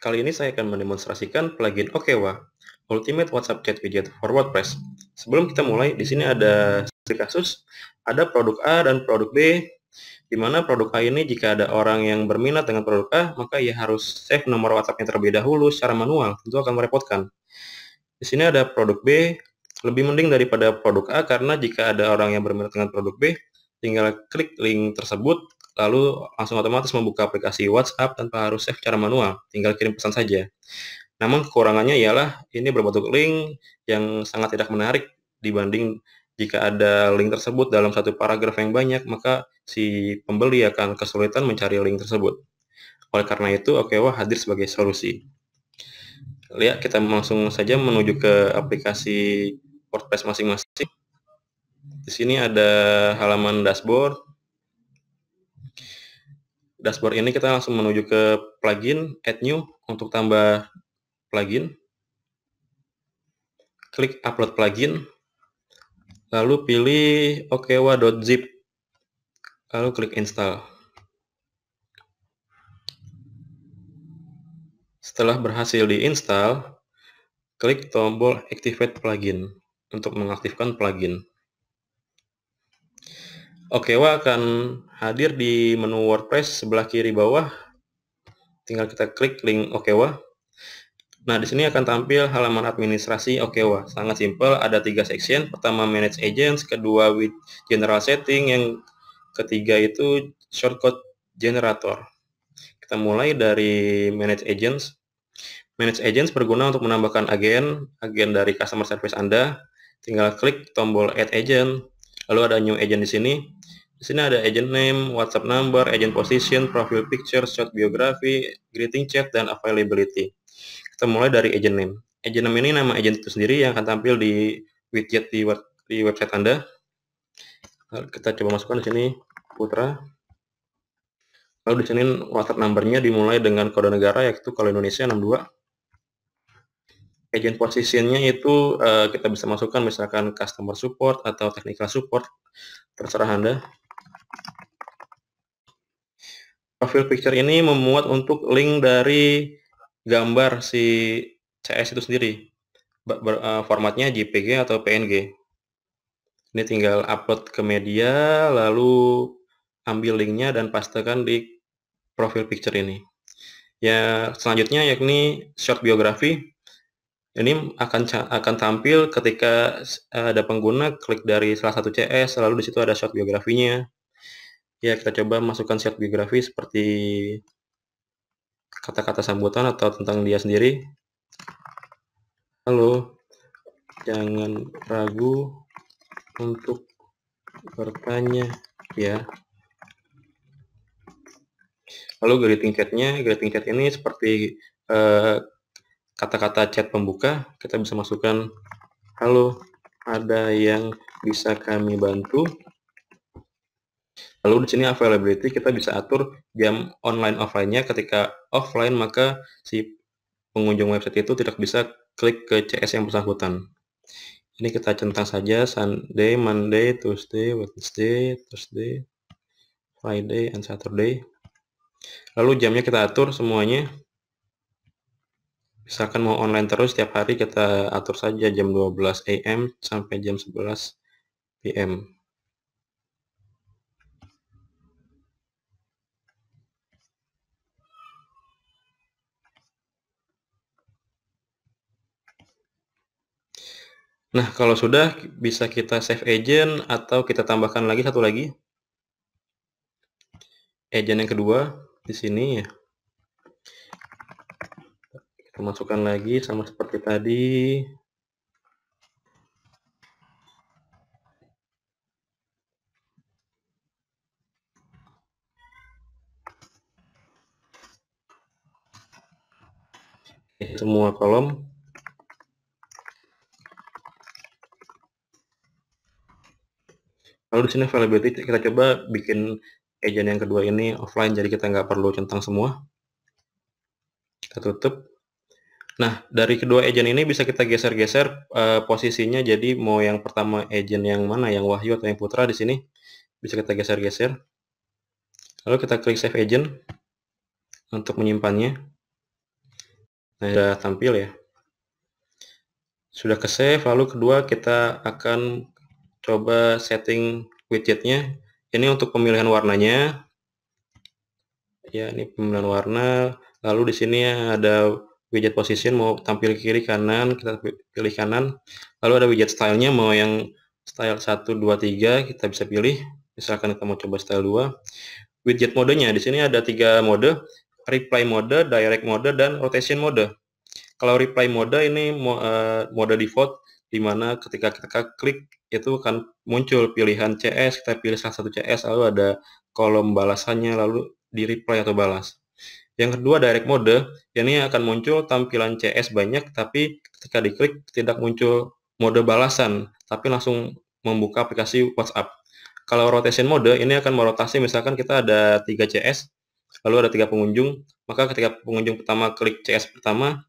Kali ini saya akan mendemonstrasikan plugin Okewa, Ultimate WhatsApp Chat Widget for WordPress. Sebelum kita mulai, di sini ada kasus, ada produk A dan produk B, di mana produk A ini jika ada orang yang berminat dengan produk A, maka ia harus save nomor WhatsAppnya terlebih dahulu secara manual, tentu akan merepotkan. Di sini ada produk B, lebih mending daripada produk A karena jika ada orang yang berminat dengan produk B, tinggal klik link tersebut lalu langsung otomatis membuka aplikasi WhatsApp tanpa harus save secara manual, tinggal kirim pesan saja. Namun kekurangannya ialah ini berbentuk link yang sangat tidak menarik dibanding jika ada link tersebut dalam satu paragraf yang banyak, maka si pembeli akan kesulitan mencari link tersebut. Oleh karena itu, Okewa hadir sebagai solusi. Lihat, kita langsung saja menuju ke aplikasi WordPress masing-masing. Di sini ada halaman dashboard, dashboard ini kita langsung menuju ke plugin, add new untuk tambah plugin. Klik upload plugin, lalu pilih okewa.zip, lalu klik install. Setelah berhasil diinstal, klik tombol activate plugin untuk mengaktifkan plugin okay, akan hadir di menu WordPress sebelah kiri bawah. Tinggal kita klik link Okewa. Nah, di sini akan tampil halaman administrasi Okewa. Sangat simpel, ada tiga section. Pertama, Manage Agents. Kedua, with General Setting. Yang ketiga itu Shortcut Generator. Kita mulai dari Manage Agents. Manage Agents berguna untuk menambahkan agen, agen dari customer service Anda. Tinggal klik tombol Add Agent. Lalu ada New Agent di sini. Di sini ada agent name, WhatsApp number, agent position, profile picture, short biography, greeting chat, dan availability. Kita mulai dari agent name. Agent name ini nama agent itu sendiri yang akan tampil di widget di, web, di website Anda. Kita coba masukkan di sini Putra. Lalu di sini WhatsApp numbernya dimulai dengan kode negara yaitu kalau Indonesia 62. Agent positionnya itu uh, kita bisa masukkan misalkan customer support atau technical support terserah Anda profil picture ini memuat untuk link dari gambar si CS itu sendiri. Eh, formatnya JPG atau PNG. Ini tinggal upload ke media, lalu ambil linknya dan pastekan di profil picture ini. Ya, selanjutnya yakni short biografi. Ini akan akan tampil ketika ada pengguna klik dari salah satu CS, lalu disitu ada short biografinya ya kita coba masukkan siap biografi seperti kata-kata sambutan atau tentang dia sendiri. Halo, jangan ragu untuk bertanya ya. Lalu greeting chatnya, greeting chat ini seperti eh, kata-kata eh, chat pembuka, kita bisa masukkan halo, ada yang bisa kami bantu? Lalu di sini availability kita bisa atur jam online offline-nya. Ketika offline maka si pengunjung website itu tidak bisa klik ke CS yang bersangkutan. Ini kita centang saja Sunday, Monday, Tuesday, Wednesday, Thursday, Friday, and Saturday. Lalu jamnya kita atur semuanya. Misalkan mau online terus setiap hari kita atur saja jam 12 AM sampai jam 11 PM. Nah, kalau sudah bisa kita save agent atau kita tambahkan lagi satu lagi. Agent yang kedua di sini ya. Kita masukkan lagi sama seperti tadi. Semua kolom lalu di sini availability kita coba bikin agent yang kedua ini offline jadi kita nggak perlu centang semua kita tutup nah dari kedua agent ini bisa kita geser-geser uh, posisinya jadi mau yang pertama agent yang mana yang Wahyu atau yang Putra di sini bisa kita geser-geser lalu kita klik save agent untuk menyimpannya nah sudah tampil ya sudah ke save lalu kedua kita akan coba setting widgetnya ini untuk pemilihan warnanya ya ini pemilihan warna lalu di sini ada widget position mau tampil kiri kanan kita pilih kanan lalu ada widget stylenya mau yang style 1 2 3 kita bisa pilih misalkan kita mau coba style 2 widget modenya di sini ada tiga mode reply mode direct mode dan rotation mode kalau reply mode ini eh, mode default di mana ketika kita klik itu akan muncul pilihan CS, kita pilih salah satu CS, lalu ada kolom balasannya, lalu di reply atau balas. Yang kedua direct mode, ini akan muncul tampilan CS banyak, tapi ketika diklik tidak muncul mode balasan, tapi langsung membuka aplikasi WhatsApp. Kalau rotation mode, ini akan merotasi misalkan kita ada 3 CS, lalu ada tiga pengunjung, maka ketika pengunjung pertama klik CS pertama,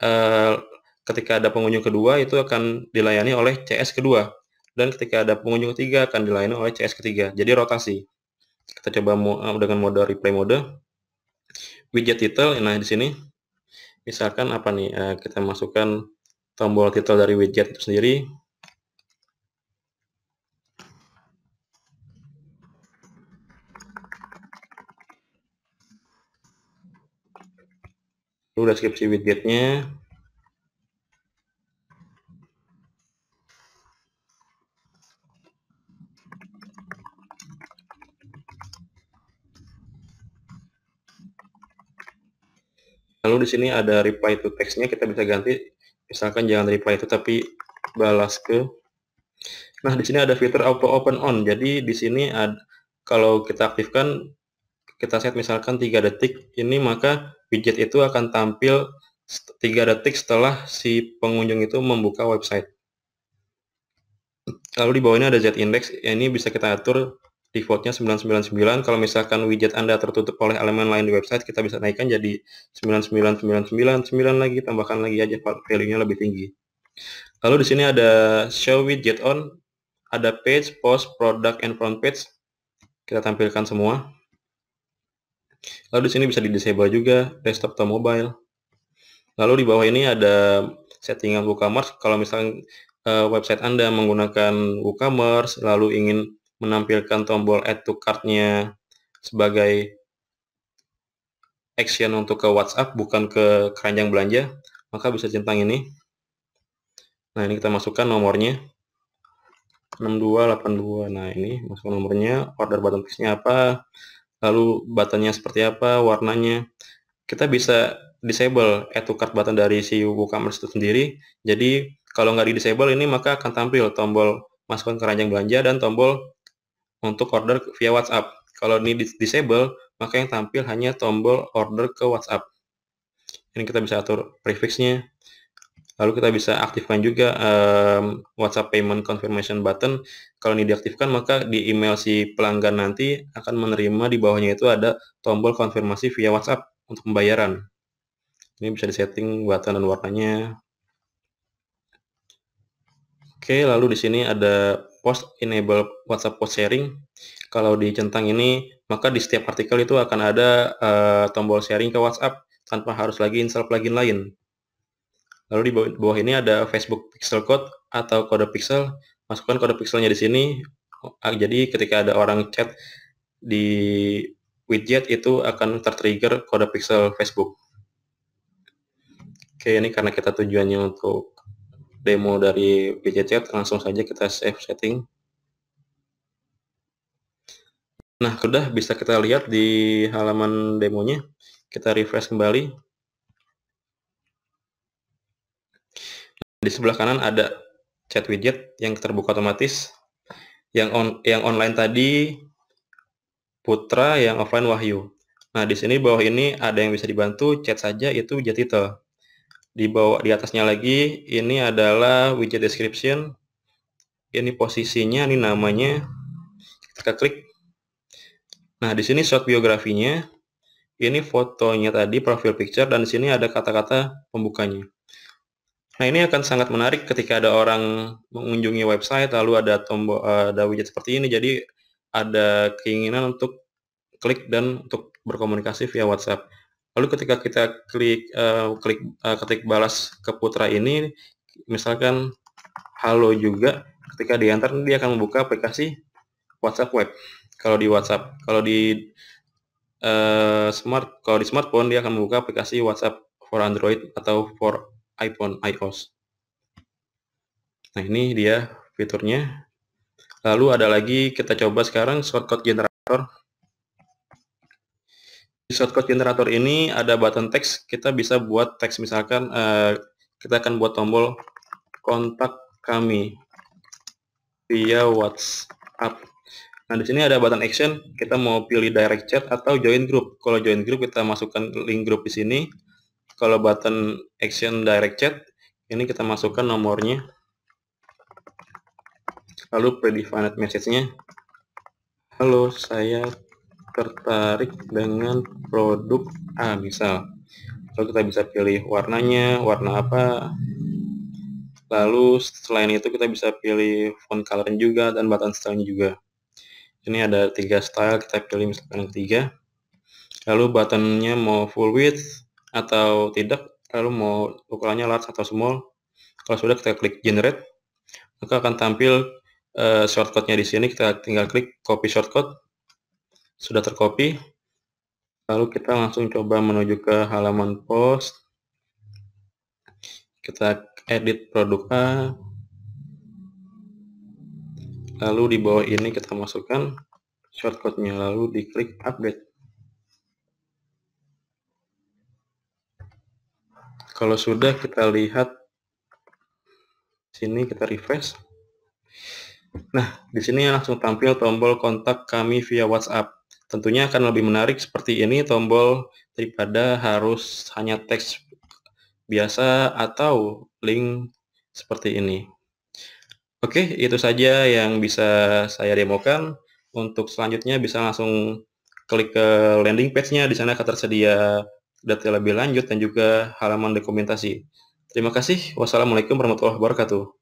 eh, Ketika ada pengunjung kedua itu akan dilayani oleh CS kedua dan ketika ada pengunjung ketiga akan dilayani oleh CS ketiga. Jadi rotasi. Kita coba eh, dengan mode replay mode. Widget title nah di sini misalkan apa nih eh, kita masukkan tombol title dari widget itu sendiri udah deskripsi widgetnya Lalu di sini ada reply to text-nya, kita bisa ganti misalkan jangan reply itu tapi balas ke. Nah, di sini ada fitur auto open on. Jadi di sini ada, kalau kita aktifkan kita set misalkan 3 detik ini maka widget itu akan tampil 3 detik setelah si pengunjung itu membuka website. Lalu di bawah ini ada Z index, ya ini bisa kita atur defaultnya 999 kalau misalkan widget Anda tertutup oleh elemen lain di website kita bisa naikkan jadi sembilan sembilan lagi tambahkan lagi aja value-nya lebih tinggi lalu di sini ada show widget on ada page, post, product, and front page kita tampilkan semua lalu di sini bisa di disable juga desktop atau mobile lalu di bawah ini ada settingan WooCommerce kalau misalkan eh, website Anda menggunakan WooCommerce lalu ingin menampilkan tombol add to cart-nya sebagai action untuk ke WhatsApp bukan ke keranjang belanja, maka bisa centang ini. Nah, ini kita masukkan nomornya. 6282. Nah, ini masuk nomornya, order button piece-nya apa, lalu buttonnya seperti apa, warnanya. Kita bisa disable add to cart button dari si WooCommerce itu sendiri. Jadi, kalau nggak di disable ini maka akan tampil tombol masukkan keranjang belanja dan tombol untuk order via WhatsApp. Kalau ini disable, maka yang tampil hanya tombol order ke WhatsApp. Ini kita bisa atur prefixnya. Lalu kita bisa aktifkan juga um, WhatsApp Payment Confirmation button. Kalau ini diaktifkan, maka di email si pelanggan nanti akan menerima di bawahnya itu ada tombol konfirmasi via WhatsApp untuk pembayaran. Ini bisa disetting button dan warnanya. Oke, lalu di sini ada post enable WhatsApp post sharing. Kalau di centang ini, maka di setiap artikel itu akan ada uh, tombol sharing ke WhatsApp tanpa harus lagi install plugin lain. Lalu di bawah, ini ada Facebook Pixel Code atau kode pixel. Masukkan kode pixelnya di sini. Ah, jadi ketika ada orang chat di widget itu akan tertrigger kode pixel Facebook. Oke, ini karena kita tujuannya untuk demo dari VCChat langsung saja kita save setting nah sudah bisa kita lihat di halaman demonya kita refresh kembali di sebelah kanan ada chat widget yang terbuka otomatis yang on yang online tadi Putra yang offline Wahyu. Nah, di sini bawah ini ada yang bisa dibantu, chat saja itu widget title di bawah di atasnya lagi ini adalah widget description ini posisinya ini namanya kita klik nah di sini short biografinya ini fotonya tadi profile picture dan di sini ada kata-kata pembukanya nah ini akan sangat menarik ketika ada orang mengunjungi website lalu ada tombol ada widget seperti ini jadi ada keinginan untuk klik dan untuk berkomunikasi via WhatsApp Lalu ketika kita klik uh, klik uh, ketik balas ke Putra ini, misalkan halo juga, ketika diantar dia akan membuka aplikasi WhatsApp Web. Kalau di WhatsApp, kalau di uh, smart, kalau di smartphone dia akan membuka aplikasi WhatsApp for Android atau for iPhone iOS. Nah ini dia fiturnya. Lalu ada lagi kita coba sekarang shortcut generator shortcode generator ini ada button text, kita bisa buat teks misalkan uh, kita akan buat tombol kontak kami via WhatsApp. Nah, di sini ada button action, kita mau pilih direct chat atau join group. Kalau join group kita masukkan link grup di sini. Kalau button action direct chat, ini kita masukkan nomornya. Lalu predefined message-nya. Halo, saya tertarik dengan produk A misal lalu kita bisa pilih warnanya warna apa lalu selain itu kita bisa pilih font color juga dan button style juga ini ada tiga style kita pilih misalkan yang ketiga lalu buttonnya mau full width atau tidak lalu mau ukurannya large atau small kalau sudah kita klik generate maka akan tampil uh, shortcutnya di sini kita tinggal klik copy shortcut sudah tercopy. Lalu kita langsung coba menuju ke halaman post. Kita edit produk A. Lalu di bawah ini kita masukkan shortcutnya lalu diklik update. Kalau sudah kita lihat sini kita refresh. Nah, di sini langsung tampil tombol kontak kami via WhatsApp. Tentunya akan lebih menarik seperti ini tombol daripada harus hanya teks biasa atau link seperti ini. Oke, itu saja yang bisa saya demokan. Untuk selanjutnya bisa langsung klik ke landing page-nya. Di sana akan tersedia data lebih lanjut dan juga halaman dokumentasi. Terima kasih. Wassalamualaikum warahmatullahi wabarakatuh.